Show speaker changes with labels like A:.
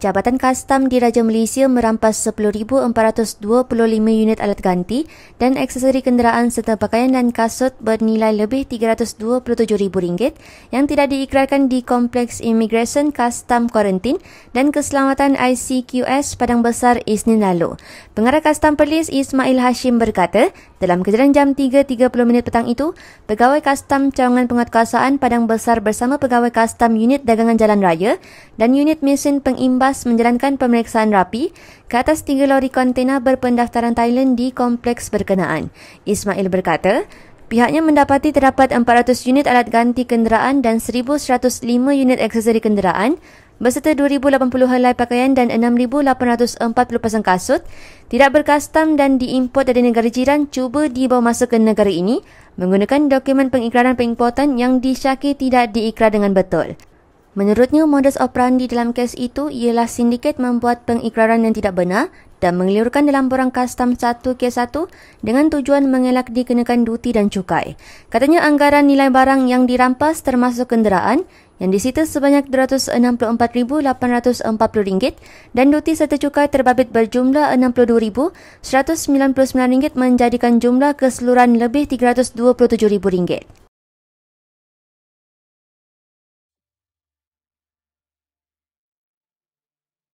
A: Jabatan Kastam di Raja Malaysia merampas
B: 10,425 unit alat ganti dan aksesori kenderaan serta pakaian dan kasut bernilai lebih RM327,000 yang tidak diikrarkan di Kompleks Immigration Kastam Quarantine dan Keselamatan ICQS Padang Besar Isnin lalu. Pengarah Kastam Perlis Ismail Hashim berkata, dalam kejadian jam 3.30 minit petang itu, pegawai Kastam Cawangan Penguatkuasaan Padang Besar bersama pegawai Kastam Unit Dagangan Jalan Raya dan Unit Mesin Pengimbas selepas menjalankan pemeriksaan rapi ke atas tiga lori kontena berpendaftaran Thailand di kompleks berkenaan. Ismail berkata, pihaknya mendapati terdapat 400 unit alat ganti kenderaan dan 1,105 unit aksesori kenderaan berserta 2,080 helai pakaian dan 6,840 pasang kasut tidak berkastam dan diimport dari negara jiran cuba dibawa masuk ke negara ini menggunakan dokumen pengikraran pengimportan yang disyaki tidak diikrar dengan betul. Menurutnya, modus operandi dalam kes itu ialah sindiket membuat pengikraran yang tidak benar dan mengelirukan dalam borang custom 1 kes 1 dengan tujuan mengelak dikenakan duti dan cukai. Katanya anggaran nilai barang yang dirampas termasuk kenderaan yang disita sebanyak RM264,840 dan duti serta cukai terbabit berjumlah RM62,199 menjadikan jumlah keseluruhan lebih
A: RM327,000.